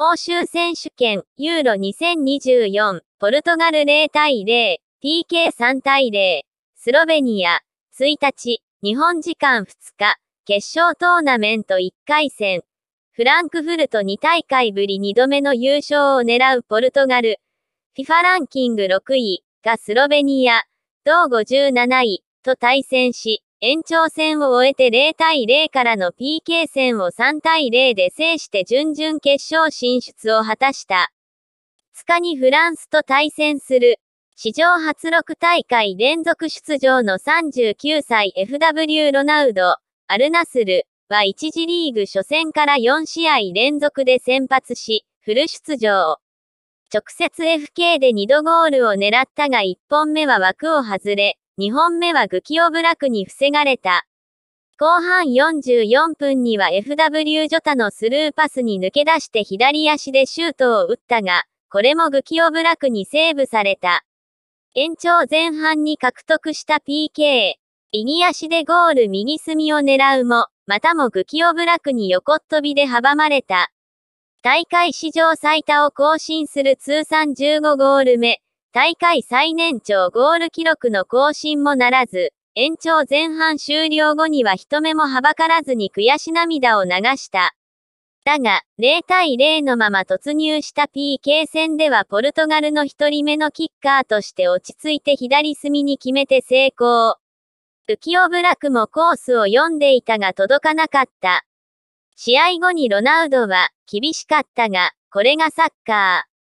欧州選手権、ユーロ2024、ポルトガル0対0、PK3 対0、スロベニア、1日、日本時間2日、決勝トーナメント1回戦、フランクフルト2大会ぶり2度目の優勝を狙うポルトガル、FIFA ランキング6位がスロベニア、同57位と対戦し、延長戦を終えて0対0からの PK 戦を3対0で制して準々決勝進出を果たした。2日にフランスと対戦する。史上初6大会連続出場の39歳 FW ロナウド、アルナスルは1次リーグ初戦から4試合連続で先発し、フル出場。直接 FK で2度ゴールを狙ったが1本目は枠を外れ、2本目はグキオブラクに防がれた。後半44分には FW ジョタのスルーパスに抜け出して左足でシュートを打ったが、これもグキオブラクにセーブされた。延長前半に獲得した PK。右足でゴール右隅を狙うも、またもグキオブラクに横っ飛びで阻まれた。大会史上最多を更新する通算15ゴール目、大会最年長ゴール記録の更新もならず、延長前半終了後には人目もはばからずに悔し涙を流した。だが、0対0のまま突入した PK 戦ではポルトガルの一人目のキッカーとして落ち着いて左隅に決めて成功。浮世ブラクもコースを読んでいたが届かなかった。試合後にロナウドは、厳しかったが、これがサッカー。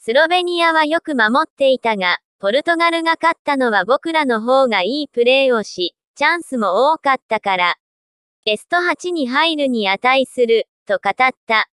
スロベニアはよく守っていたが、ポルトガルが勝ったのは僕らの方がいいプレーをし、チャンスも多かったから。ベスト8に入るに値する、と語った。